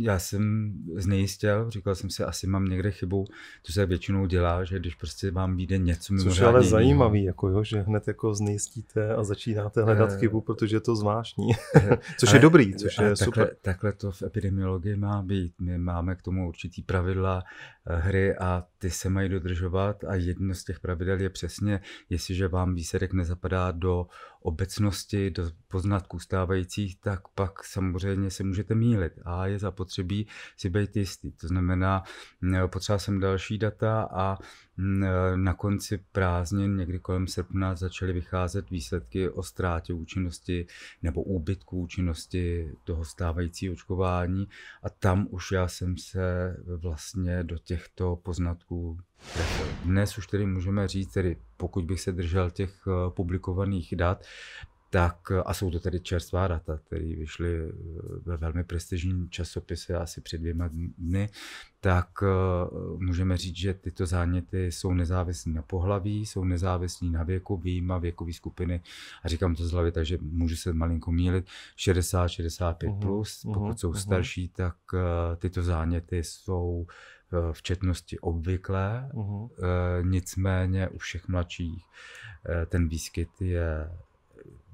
já jsem znejistil, říkal jsem si, asi mám někde chybu, to se většinou dělá, že když prostě vám vyjde něco mimo Což je ale zajímavý, jako jo, že hned jako znejistíte a začínáte hledat e, chybu, protože je to zvláštní, eh, což ale, je dobrý, což je takhle, super. Takhle to v epidemiologii má být, my máme k tomu určitý pravidla eh, hry a ty se mají dodržovat a jedno z těch pravidel je přesně, jestliže vám výsledek nezapadá do obecnosti, do poznatků stávajících, tak pak samozřejmě se můžete mílit a je zapotřebí zapotřebí si být jistý. To znamená, potřeba jsem další data a na konci prázdnin, někdy kolem srpna, začaly vycházet výsledky o ztrátě účinnosti nebo úbytku účinnosti toho stávajícího očkování a tam už já jsem se vlastně do těchto poznatků Dnes už tedy můžeme říct, tedy pokud bych se držel těch eh, publikovaných dat, tak eh, a jsou to tedy čerstvá data, které vyšly eh, ve velmi prestižním časopise asi před dvěma dny, tak eh, můžeme říct, že tyto záněty jsou nezávislí na pohlaví, jsou nezávislí na věku, výjima věkové skupiny, a říkám to z hlavy, takže můžu se malinko mílit, 60-65+, uh-huh, plus, pokud mhm, jsou mhm. starší, tak tyto záněty jsou v četnosti obvyklé, uh-huh. nicméně u všech mladších ten výskyt je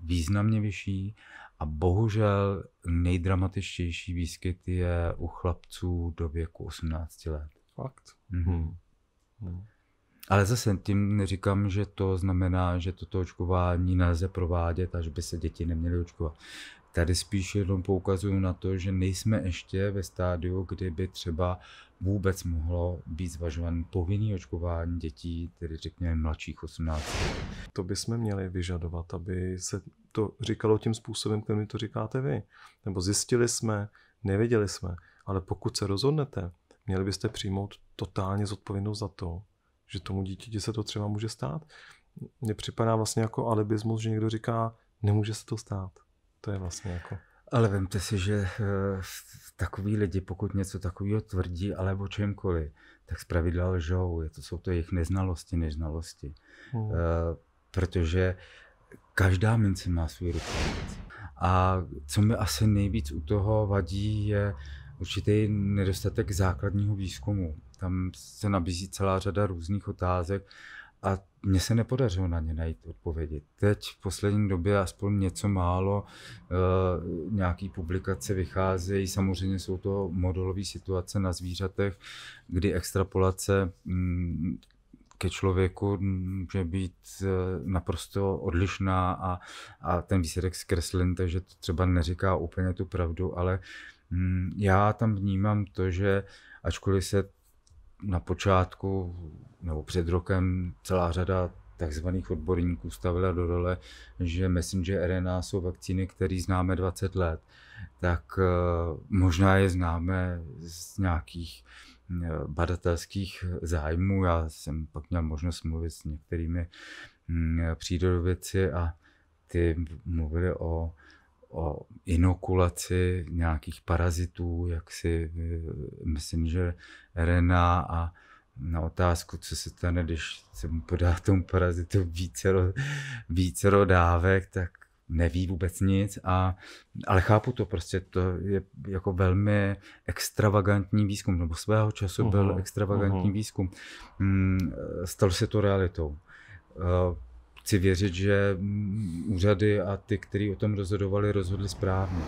významně vyšší a bohužel nejdramatičtější výskyt je u chlapců do věku 18 let. Fakt. Mhm. Hmm. hmm. Ale zase tím neříkám, že to znamená, že toto očkování nelze provádět a že by se děti neměly očkovat. Tady spíš jenom poukazuju na to, že nejsme ještě ve stádiu, kdy by třeba vůbec mohlo být zvažované povinné očkování dětí, tedy řekněme mladších 18. To bychom měli vyžadovat, aby se to říkalo tím způsobem, kterým to říkáte vy. Nebo zjistili jsme, nevěděli jsme, ale pokud se rozhodnete, měli byste přijmout totálně zodpovědnost za to, že tomu dítěti se to třeba může stát. Mně připadá vlastně jako alibismus, že někdo říká, nemůže se to stát. To je vlastně jako... Ale vemte si, že eh, takový lidi, pokud něco takového tvrdí, alebo čemkoliv, tak zpravidla lžou. Je to, jsou to jejich neznalosti, neznalosti. Hmm. Eh, protože každá mince má svůj ruku. A co mi asi nejvíc u toho vadí, je určitý nedostatek základního výzkumu. Tam se nabízí celá řada různých otázek a mně se nepodařilo na ně najít odpovědi. Teď v poslední době aspoň něco málo, e, nějaký publikace vycházejí, samozřejmě jsou to modelové situace na zvířatech, kdy extrapolace m, mm, ke člověku může být eh, naprosto odlišná a, a ten výsledek zkreslen, takže to třeba neříká úplně tu pravdu, ale mm, já tam vnímám to, že ačkoliv se na počátku nebo před rokem celá řada takzvaných odborníků stavila do role, že messenger RNA jsou vakcíny, které známe 20 let, tak eh, možná je známe z nějakých eh, badatelských zájmů. Já jsem pak měl možnost mluvit s některými mm, přírodovědci a ty mluvili o o inokulaci nějakých parazitů, jak si eh, myslím, že RNA a na otázku, co se stane, když se mu podá tomu parazitu vícero, vícero dávek, tak neví vůbec nic, a, ale chápu to prostě, to je jako velmi extravagantní výzkum, nebo svého času uh-huh, byl extravagantní uh-huh. výzkum. Mm, eh, stalo se to realitou. Uh, chci věřit, že úřady a ty, kteří o tom rozhodovali, rozhodli správně.